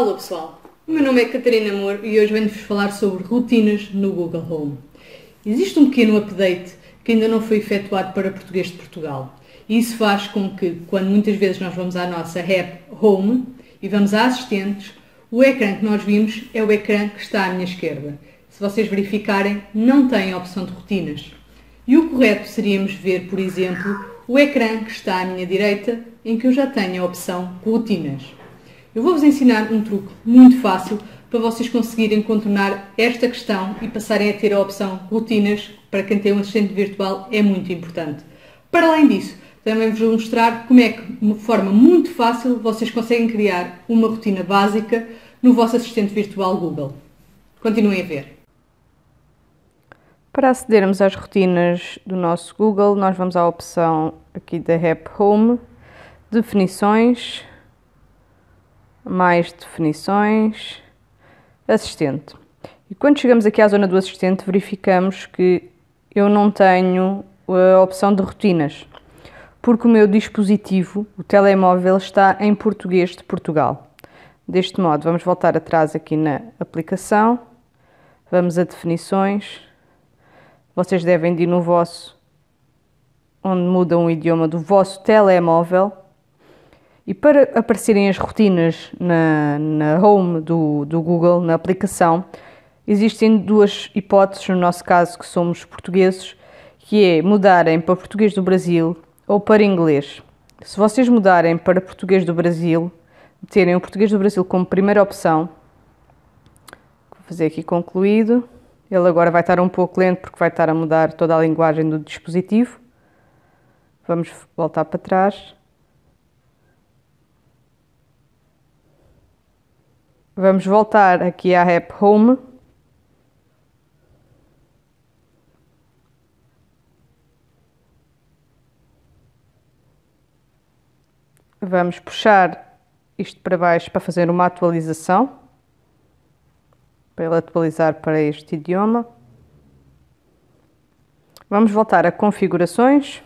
Olá pessoal, o meu nome é Catarina Amor e hoje venho-vos falar sobre rotinas no Google Home. Existe um pequeno update que ainda não foi efetuado para português de Portugal. E isso faz com que, quando muitas vezes nós vamos à nossa app Home e vamos a assistentes, o ecrã que nós vimos é o ecrã que está à minha esquerda. Se vocês verificarem, não tem a opção de rotinas. E o correto seríamos ver, por exemplo, o ecrã que está à minha direita, em que eu já tenho a opção rotinas. Eu vou-vos ensinar um truque muito fácil para vocês conseguirem contornar esta questão e passarem a ter a opção rotinas, para quem tem um assistente virtual é muito importante. Para além disso, também vos vou mostrar como é que, de uma forma muito fácil, vocês conseguem criar uma rotina básica no vosso assistente virtual Google. Continuem a ver. Para acedermos às rotinas do nosso Google, nós vamos à opção aqui da App Home, Definições, mais definições, assistente. E quando chegamos aqui à zona do assistente, verificamos que eu não tenho a eh, opção de rotinas, porque o meu dispositivo, o telemóvel, está em português de Portugal. Deste modo, vamos voltar atrás aqui na aplicação, vamos a definições. Vocês devem ir no vosso, onde muda o idioma do vosso telemóvel e para aparecerem as rotinas na, na home do, do Google, na aplicação, existem duas hipóteses, no nosso caso que somos portugueses, que é mudarem para português do Brasil ou para inglês. Se vocês mudarem para português do Brasil, terem o português do Brasil como primeira opção, vou fazer aqui concluído. Ele agora vai estar um pouco lento porque vai estar a mudar toda a linguagem do dispositivo. Vamos voltar para trás. Vamos voltar aqui à App Home. Vamos puxar isto para baixo para fazer uma atualização, para ele atualizar para este idioma. Vamos voltar a configurações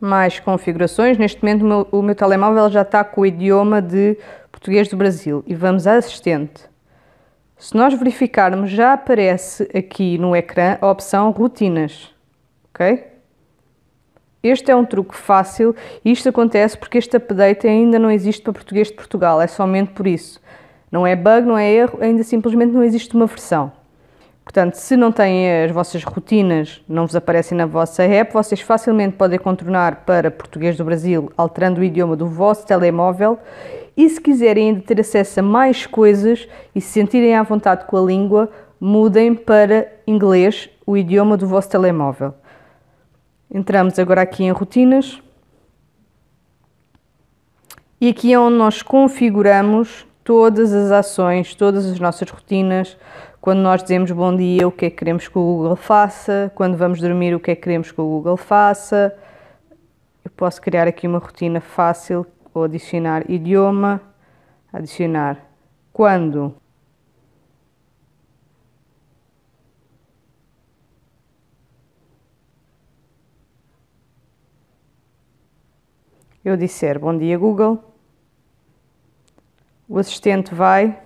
mais configurações. Neste momento o meu, o meu telemóvel já está com o idioma de português do Brasil e vamos à assistente, se nós verificarmos, já aparece aqui no ecrã a opção rotinas, ok? Este é um truque fácil e isto acontece porque este update ainda não existe para português de Portugal, é somente por isso. Não é bug, não é erro, ainda simplesmente não existe uma versão. Portanto, se não têm as vossas rotinas, não vos aparecem na vossa app, vocês facilmente podem contornar para português do Brasil, alterando o idioma do vosso telemóvel e se quiserem ainda ter acesso a mais coisas e se sentirem à vontade com a língua, mudem para inglês, o idioma do vosso telemóvel. Entramos agora aqui em rotinas. E aqui é onde nós configuramos todas as ações, todas as nossas rotinas. Quando nós dizemos bom dia, o que é que queremos que o Google faça? Quando vamos dormir, o que é que queremos que o Google faça? Eu posso criar aqui uma rotina fácil ou adicionar idioma, adicionar quando. Eu disser bom dia Google, o assistente vai.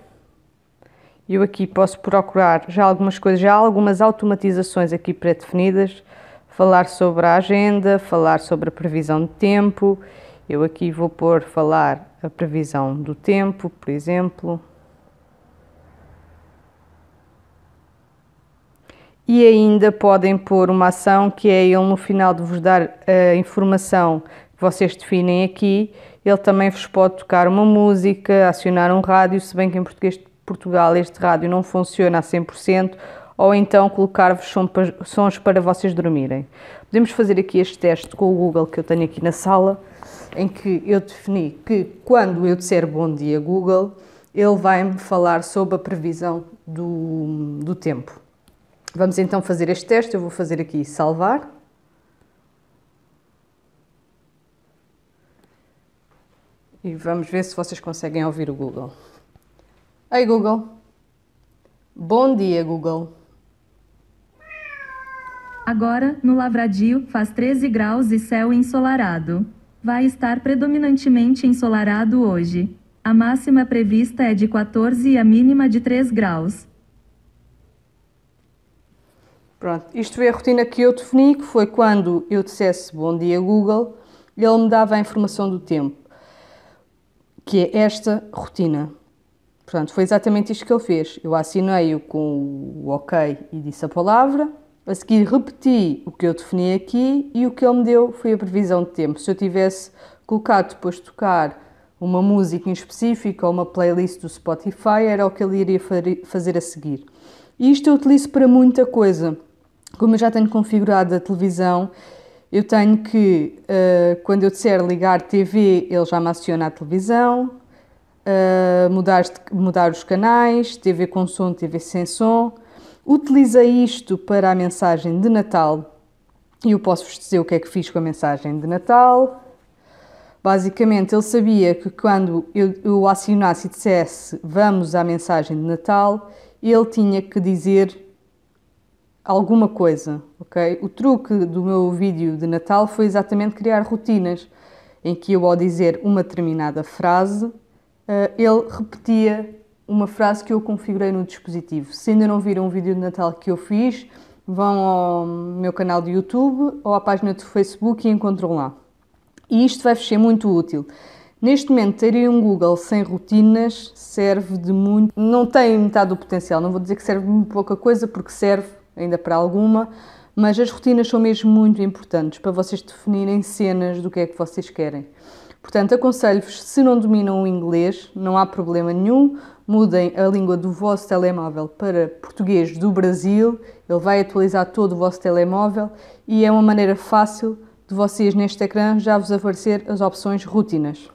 Eu aqui posso procurar já algumas coisas, já algumas automatizações aqui pré-definidas, falar sobre a agenda, falar sobre a previsão de tempo eu aqui vou pôr falar a previsão do tempo, por exemplo. E ainda podem pôr uma ação que é ele no final de vos dar a eh, informação que vocês definem aqui. Ele também vos pode tocar uma música, acionar um rádio, se bem que em português de Portugal este rádio não funciona a 100%, ou então colocar-vos sons para vocês dormirem. Podemos fazer aqui este teste com o Google que eu tenho aqui na sala, em que eu defini que quando eu disser bom dia Google, ele vai-me falar sobre a previsão do, do tempo. Vamos então fazer este teste, eu vou fazer aqui salvar. E vamos ver se vocês conseguem ouvir o Google. Ei Google. Bom dia Google. Agora, no Lavradio, faz 13 graus e céu ensolarado. Vai estar predominantemente ensolarado hoje. A máxima prevista é de 14 e a mínima de 3 graus. Pronto, isto foi a rotina que eu defini, que foi quando eu dissesse bom dia Google, ele me dava a informação do tempo, que é esta rotina. Portanto, foi exatamente isto que ele fez. Eu assinei-o com o OK e disse a palavra, a seguir repeti o que eu defini aqui e o que ele me deu foi a previsão de tempo. Se eu tivesse colocado depois de tocar uma música em específico ou uma playlist do Spotify, era o que ele iria fazer a seguir. E isto eu utilizo para muita coisa. Como eu já tenho configurado a televisão, eu tenho que, uh, quando eu disser ligar TV, ele já me aciona a televisão, uh, eh, mudar, mudar os canais, TV com som, TV sem som Utilizei isto para a mensagem de Natal e eu posso-vos dizer o que é que fiz com a mensagem de Natal. Basicamente, ele sabia que quando eu, eu assinasse e dissesse vamos à mensagem de Natal, ele tinha que dizer alguma coisa, ok? O truque do meu vídeo de Natal foi exatamente criar rotinas em que eu, ao dizer uma determinada frase, eh, ele repetia uma frase que eu configurei no dispositivo. Se ainda não viram um vídeo de Natal que eu fiz, vão ao meu canal de YouTube ou à página do Facebook e encontram lá. E isto vai ser muito útil. Neste momento, ter um Google sem rotinas serve de muito. Não tem metade do potencial, não vou dizer que serve de pouca coisa, porque serve ainda para alguma, mas as rotinas são mesmo muito importantes para vocês definirem cenas do que é que vocês querem. Portanto, aconselho-vos, se não dominam o inglês, não há problema nenhum, mudem a língua do vosso telemóvel para português do Brasil, ele vai atualizar todo o vosso telemóvel e é uma maneira fácil de vocês neste ecrã já vos aparecer as opções rotinas.